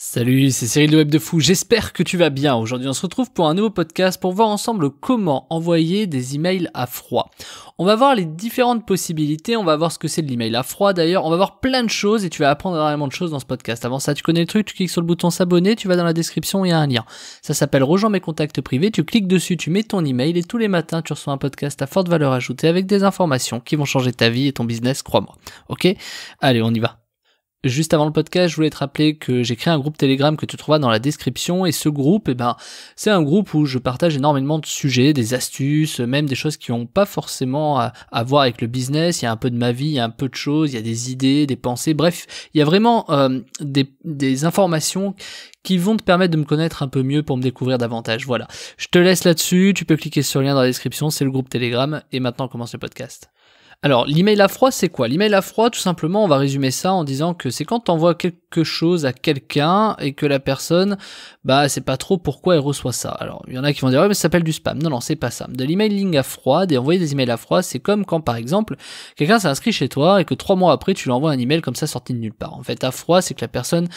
Salut, c'est Cyril de Web de Fou, j'espère que tu vas bien. Aujourd'hui on se retrouve pour un nouveau podcast pour voir ensemble comment envoyer des emails à froid. On va voir les différentes possibilités, on va voir ce que c'est de l'email à froid d'ailleurs, on va voir plein de choses et tu vas apprendre énormément de choses dans ce podcast. Avant ça, tu connais le truc, tu cliques sur le bouton s'abonner, tu vas dans la description, il y a un lien. Ça s'appelle Rejoins mes contacts privés, tu cliques dessus, tu mets ton email et tous les matins tu reçois un podcast à forte valeur ajoutée avec des informations qui vont changer ta vie et ton business, crois-moi. Ok Allez, on y va. Juste avant le podcast, je voulais te rappeler que j'ai créé un groupe Telegram que tu trouveras dans la description et ce groupe, eh ben, c'est un groupe où je partage énormément de sujets, des astuces, même des choses qui n'ont pas forcément à, voir avec le business. Il y a un peu de ma vie, il y a un peu de choses, il y a des idées, des pensées. Bref, il y a vraiment euh, des, informations qui vont te permettre de me connaître un peu mieux pour me découvrir davantage. Voilà. Je te laisse là-dessus. Tu peux cliquer sur le lien dans la description. C'est le groupe Telegram. Et maintenant, commence le podcast. Alors, l'email à froid, c'est quoi L'email à froid, tout simplement, on va résumer ça en disant que c'est quand tu envoies quelque quelque chose à quelqu'un et que la personne, bah, c'est pas trop pourquoi elle reçoit ça. Alors, il y en a qui vont dire, ouais, mais ça s'appelle du spam. Non, non, c'est pas ça. De l'emailing à froid, et envoyer des emails à froid, c'est comme quand, par exemple, quelqu'un s'est inscrit chez toi et que trois mois après, tu lui envoies un email comme ça sorti de nulle part. En fait, à froid, c'est que la personne,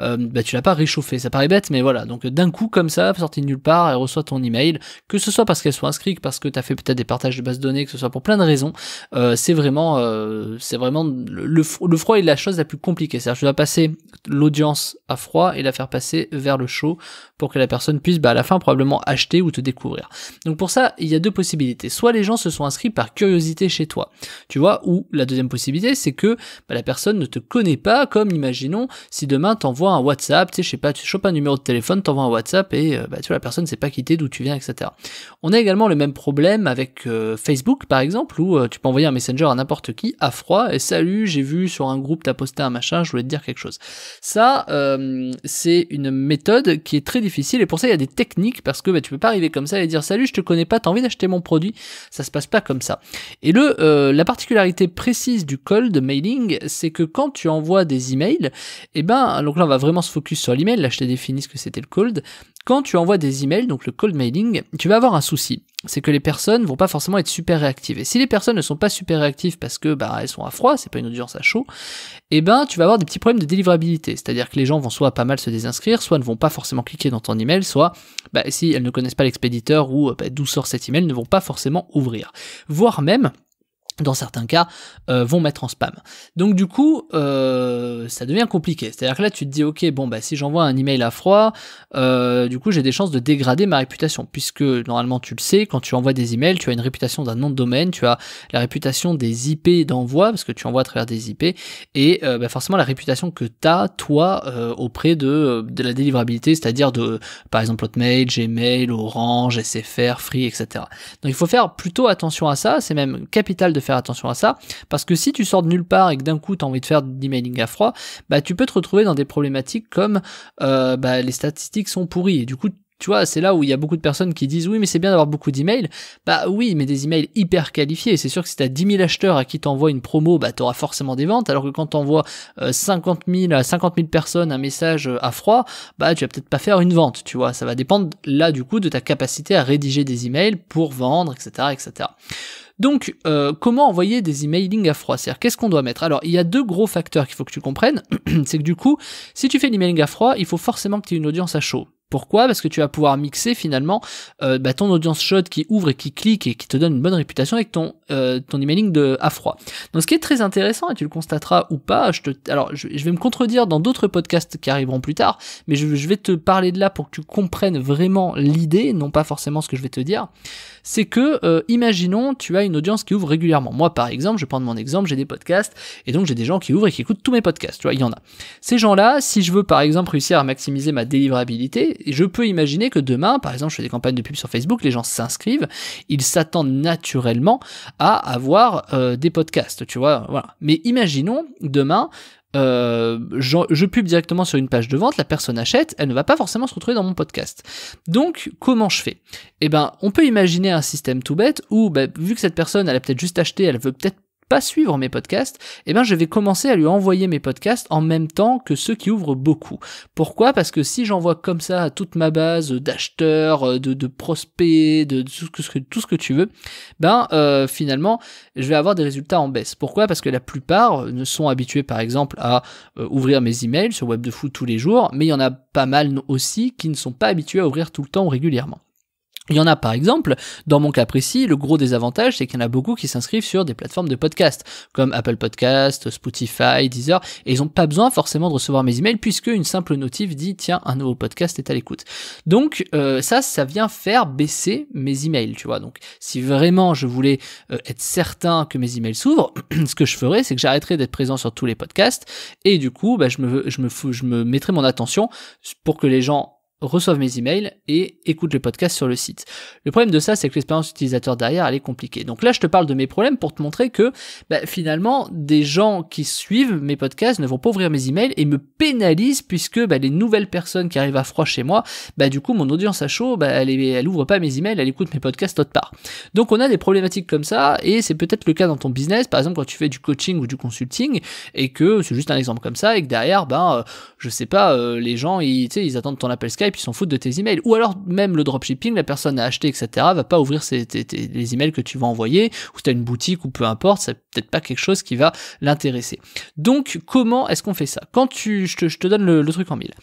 euh, bah, tu l'as pas réchauffé. Ça paraît bête, mais voilà. Donc, d'un coup, comme ça, sorti de nulle part, elle reçoit ton email, que ce soit parce qu'elle soit inscrite, parce que t'as fait peut-être des partages de bases de données, que ce soit pour plein de raisons, euh, c'est vraiment, euh, c'est vraiment le, le, froid est la chose la plus compliquée. cest à passer l'audience à froid et la faire passer vers le chaud pour que la personne puisse bah, à la fin probablement acheter ou te découvrir. Donc pour ça, il y a deux possibilités. Soit les gens se sont inscrits par curiosité chez toi, tu vois, ou la deuxième possibilité, c'est que bah, la personne ne te connaît pas, comme imaginons si demain t'envoies un WhatsApp, tu sais, je sais pas, tu chopes un numéro de téléphone, t'envoies un WhatsApp et euh, bah, tu vois, la personne ne sait pas quitter d'où tu viens, etc. On a également le même problème avec euh, Facebook par exemple, où euh, tu peux envoyer un messenger à n'importe qui à froid et salut, j'ai vu sur un groupe t'as posté un machin, je voulais te dire quelque chose. Ça, euh, c'est une méthode qui est très difficile et pour ça il y a des techniques parce que bah, tu peux pas arriver comme ça et dire salut, je te connais pas, t'as envie d'acheter mon produit, ça se passe pas comme ça. Et le euh, la particularité précise du cold mailing, c'est que quand tu envoies des emails, et eh ben donc là on va vraiment se focus sur l'email. Là je t'ai défini ce que c'était le cold. Quand tu envoies des emails, donc le cold mailing, tu vas avoir un souci c'est que les personnes vont pas forcément être super réactives. Et si les personnes ne sont pas super réactives parce que bah elles sont à froid, c'est pas une audience à chaud, eh ben tu vas avoir des petits problèmes de délivrabilité. C'est-à-dire que les gens vont soit pas mal se désinscrire, soit ne vont pas forcément cliquer dans ton email, soit bah, si elles ne connaissent pas l'expéditeur ou bah, d'où sort cet email, ne vont pas forcément ouvrir. Voire même dans certains cas, euh, vont mettre en spam. Donc du coup, euh, ça devient compliqué. C'est-à-dire que là, tu te dis, ok, bon, bah si j'envoie un email à froid, euh, du coup, j'ai des chances de dégrader ma réputation, puisque normalement, tu le sais, quand tu envoies des emails, tu as une réputation d'un nom de domaine, tu as la réputation des IP d'envoi, parce que tu envoies à travers des IP, et bah, forcément, la réputation que tu as, toi, auprès de, de la délivrabilité, c'est-à-dire de, par exemple, Hotmail, Gmail, Orange, SFR, Free, etc. Donc il faut faire plutôt attention à ça, c'est même capital de faire attention à ça, parce que si tu sors de nulle part et que d'un coup tu as envie de faire d'emailing à froid, bah tu peux te retrouver dans des problématiques comme euh, bah, les statistiques sont pourries, et du coup tu vois, c'est là où il y a beaucoup de personnes qui disent oui, mais c'est bien d'avoir beaucoup d'emails. Bah oui, mais des emails hyper qualifiés. C'est sûr que si as 10 000 acheteurs à qui envoies une promo, bah auras forcément des ventes. Alors que quand t'envoies 50 000 à 50 000 personnes un message euh, à froid, bah tu vas peut-être pas faire une vente. Tu vois, ça va dépendre là du coup de ta capacité à rédiger des emails pour vendre, etc., etc. Donc, euh, comment envoyer des emailings à froid C'est-à-dire, qu'est-ce qu'on doit mettre Alors, il y a deux gros facteurs qu'il faut que tu comprennes. C'est que du coup, si tu fais l'emailing à froid, il faut forcément que tu aies une audience à chaud. Pourquoi Parce que tu vas pouvoir mixer finalement euh, bah, ton audience shot qui ouvre et qui clique et qui te donne une bonne réputation avec ton euh, ton emailing de à froid. Donc ce qui est très intéressant et tu le constateras ou pas, je te alors je, vais me contredire dans d'autres podcasts qui arriveront plus tard, mais je, vais te parler de là pour que tu comprennes vraiment l'idée, non pas forcément ce que je vais te dire. C'est que euh, imaginons tu as une audience qui ouvre régulièrement. Moi par exemple, je prends mon exemple, j'ai des podcasts et donc j'ai des gens qui ouvrent et qui écoutent tous mes podcasts. Tu vois, il y en a. Ces gens-là, si je veux par exemple réussir à maximiser ma délivrabilité je peux imaginer que demain, par exemple, je fais des campagnes de pub sur Facebook, les gens s'inscrivent, ils s'attendent naturellement à avoir euh, des podcasts, tu vois. Voilà. Mais imaginons demain, euh, je, pub directement sur une page de vente, la personne achète, elle ne va pas forcément se retrouver dans mon podcast. Donc, comment je fais Eh ben, on peut imaginer un système tout bête où, ben, vu que cette personne, elle a peut-être juste acheté, elle veut peut-être pas suivre mes podcasts, eh bien je vais commencer à lui envoyer mes podcasts en même temps que ceux qui ouvrent beaucoup. Pourquoi Parce que si j'envoie comme ça à toute ma base d'acheteurs, euh, de, prospects, de, tout, ce que, tout, ce que, tu veux, ben euh, finalement je vais avoir des résultats en baisse. Pourquoi Parce que la plupart euh, ne sont habitués par exemple à ouvrir mes emails sur Web de fou tous les jours, mais il y en a pas mal aussi qui ne sont pas habitués à ouvrir tout le temps ou régulièrement. Il y en a par exemple, dans mon cas précis, le gros désavantage, c'est qu'il y en a beaucoup qui s'inscrivent sur des plateformes de podcast, comme Apple Podcast, Spotify, Deezer, et ils n'ont pas besoin forcément de recevoir mes emails, puisque une simple notif dit tiens, un nouveau podcast est à l'écoute. Donc euh, ça, ça vient faire baisser mes emails, tu vois. Donc si vraiment je voulais euh, être certain que mes emails s'ouvrent, ce que je ferais, c'est que j'arrêterais d'être présent sur tous les podcasts, et du coup, bah, je, me, je, me, je me mettrais mon attention pour que les gens reçoivent mes emails et écoutent le podcast sur le site. Le problème de ça, c'est que l'expérience utilisateur derrière, elle est compliquée. Donc là, je te parle de mes problèmes pour te montrer que bah, finalement, des gens qui suivent mes podcasts ne vont pas ouvrir mes emails et me pénalisent puisque bah, les nouvelles personnes qui arrivent à froid chez moi, bah, du coup, mon audience à chaud, bah, elle, est, ouvre pas mes emails, elle écoute mes podcasts d'autre part. Donc on a des problématiques comme ça et c'est peut-être le cas dans ton business, par exemple quand tu fais du coaching ou du consulting et que c'est juste un exemple comme ça et que derrière, ben, euh, je sais pas, euh, les gens, ils, ils attendent ton appel Skype puis s'en foutent de tes emails. Ou alors même le dropshipping, la personne a acheté, etc., va pas ouvrir les emails que tu vas envoyer, ou si tu as une boutique ou peu importe, c'est peut-être pas quelque chose qui va l'intéresser. Donc comment est-ce qu'on fait ça Quand tu, je te, donne le, le truc en mille.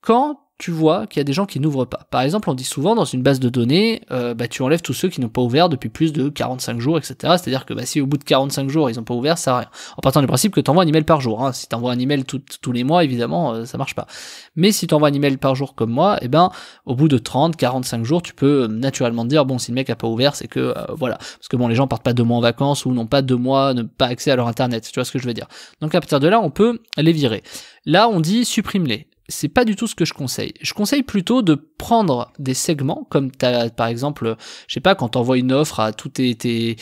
Quand tu vois qu'il y a des gens qui n'ouvrent pas. Par exemple, on dit souvent dans une base de données, euh, bah, tu enlèves tous ceux qui n'ont pas ouvert depuis plus de 45 jours, etc. C'est-à-dire que bah, si au bout de 45 jours, ils n'ont pas ouvert, ça rien. En partant du principe que tu envoies un email par jour. Hein. Si tu envoies un email tous les mois, évidemment, euh, ça marche pas. Mais si tu envoies un email par jour comme moi, eh ben, au bout de 30, 45 jours, tu peux euh, naturellement dire, bon, si le mec a pas ouvert, c'est que, voilà. Parce que bon, les gens partent pas deux mois en vacances ou n'ont pas deux mois, ne pas accès à leur Internet. Tu vois ce que je veux dire. Donc à partir de là, on peut les virer. Là, on dit supprime-les c'est pas du tout ce que je conseille. Je conseille plutôt de prendre des segments, comme par exemple, je sais pas, quand t'envoies une offre à tous tes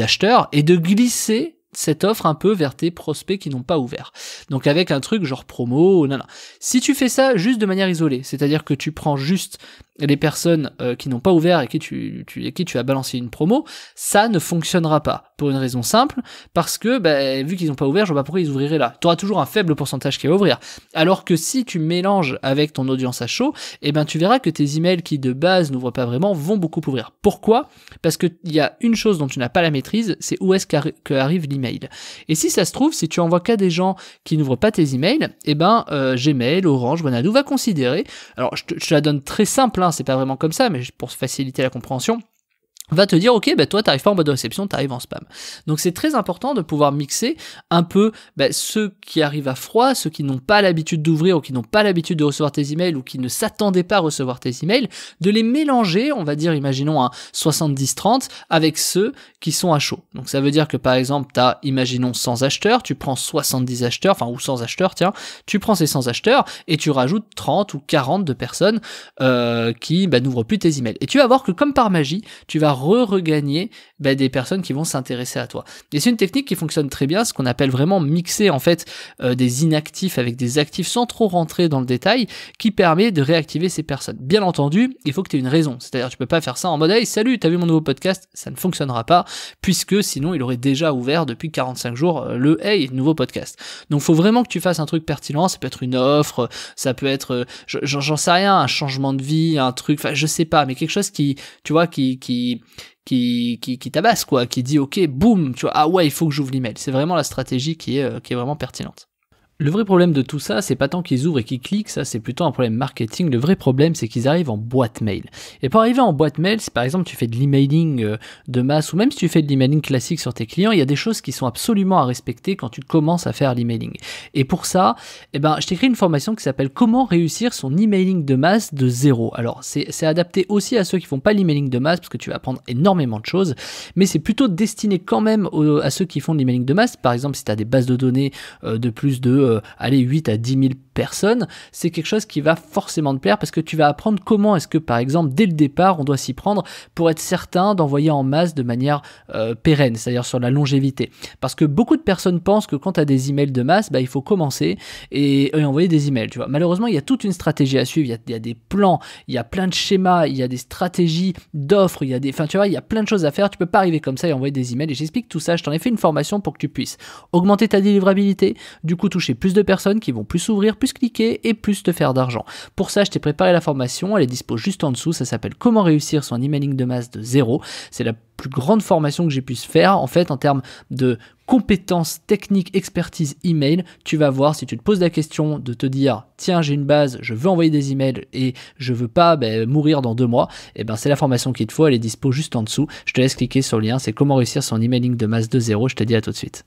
acheteurs, et de glisser cette offre un peu vers tes prospects qui n'ont pas ouvert. Donc avec un truc genre promo, non, Si tu fais ça juste de manière isolée, c'est-à-dire que tu prends juste les personnes euh, qui n'ont pas ouvert et qui tu, qui tu as balancé une promo, ça ne fonctionnera pas pour une raison simple, parce que bah, vu qu'ils n'ont pas ouvert, je vois pas pourquoi ils ouvriraient là. Tu auras toujours un faible pourcentage qui va ouvrir. Alors que si tu mélanges avec ton audience à chaud, eh ben tu verras que tes emails qui de base n'ouvrent pas vraiment vont beaucoup ouvrir. Pourquoi Parce qu'il y a une chose dont tu n'as pas la maîtrise, c'est où est-ce qu'arrive l'image. Et si ça se trouve, si tu envoies qu'à des gens qui n'ouvrent pas tes emails, eh ben euh, Gmail, Orange, Bonadou va considérer. Alors je te, la donne très simple, hein, c'est pas vraiment comme ça, mais pour faciliter la compréhension va te dire, ok, bah, toi, tu n'arrives pas en mode réception, tu arrives en spam. Donc c'est très important de pouvoir mixer un peu bah, ceux qui arrivent à froid, ceux qui n'ont pas l'habitude d'ouvrir ou qui n'ont pas l'habitude de recevoir tes emails ou qui ne s'attendaient pas à recevoir tes emails, de les mélanger, on va dire, imaginons un 70-30, avec ceux qui sont à chaud. Donc ça veut dire que par exemple, tu as, imaginons, 100 acheteurs, tu prends 70 acheteurs, enfin, ou 100 acheteurs, tiens, tu prends ces 100 acheteurs et tu rajoutes 30 ou 40 de personnes euh, qui bah, n'ouvrent plus tes emails. Et tu vas voir que comme par magie, tu vas re-regagner bah, des personnes qui vont s'intéresser à toi. Et c'est une technique qui fonctionne très bien, ce qu'on appelle vraiment mixer en fait euh, des inactifs avec des actifs sans trop rentrer dans le détail, qui permet de réactiver ces personnes. Bien entendu, il faut que tu aies une raison, c'est-à-dire tu peux pas faire ça en mode hey salut, t'as vu mon nouveau podcast, ça ne fonctionnera pas, puisque sinon il aurait déjà ouvert depuis 45 jours euh, le hey nouveau podcast. Donc il faut vraiment que tu fasses un truc pertinent, ça peut être une offre, ça peut être euh, j'en sais rien, un changement de vie, un truc, enfin je sais pas, mais quelque chose qui, tu vois, qui, qui, qui, qui, qui tabasse, quoi, qui dit, ok, boum, tu vois, ah ouais, il faut que j'ouvre l'email. C'est vraiment la stratégie qui est, euh, qui est vraiment pertinente. Le vrai problème de tout ça, c'est pas tant qu'ils ouvrent et qu'ils cliquent, ça c'est plutôt un problème marketing. Le vrai problème, c'est qu'ils arrivent en boîte mail. Et pour arriver en boîte mail, si par exemple tu fais de l'emailing euh, de masse ou même si tu fais de l'emailing classique sur tes clients, il y a des choses qui sont absolument à respecter quand tu commences à faire l'emailing. Et pour ça, eh ben, je t'écris une formation qui s'appelle Comment réussir son emailing de masse de zéro. Alors c'est adapté aussi à ceux qui font pas l'emailing de masse parce que tu vas apprendre énormément de choses, mais c'est plutôt destiné quand même à ceux qui font de l'emailing de masse. Par exemple, si tu as des bases de données euh, de plus de Allez, euh, aller 8 à 10 000 personne, c'est quelque chose qui va forcément te plaire parce que tu vas apprendre comment est-ce que par exemple dès le départ on doit s'y prendre pour être certain d'envoyer en masse de manière euh, pérenne, c'est-à-dire sur la longévité. Parce que beaucoup de personnes pensent que quand tu as des emails de masse, bah, il faut commencer et, envoyer des emails. Tu vois. Malheureusement, il y a toute une stratégie à suivre, il y, a, des plans, il y a plein de schémas, il y a des stratégies d'offres, il y a des... Enfin, tu vois, il y plein de choses à faire, tu peux pas arriver comme ça et envoyer des emails. Et j'explique tout ça, je t'en ai fait une formation pour que tu puisses augmenter ta délivrabilité, du coup toucher plus de personnes qui vont plus s'ouvrir, plus cliquer et plus te faire d'argent. Pour ça, je t'ai préparé la formation, elle est dispo juste en dessous, ça s'appelle Comment réussir son emailing de masse de zéro. C'est la plus grande formation que j'ai pu faire en fait en termes de compétences techniques, expertise email, tu vas voir si tu te poses la question de te dire tiens j'ai une base, je veux envoyer des emails et je veux pas ben, mourir dans deux mois, et eh ben c'est la formation qu'il te faut, elle est dispo juste en dessous. Je te laisse cliquer sur le lien, c'est comment réussir son emailing de masse de zéro, je te dis à tout de suite.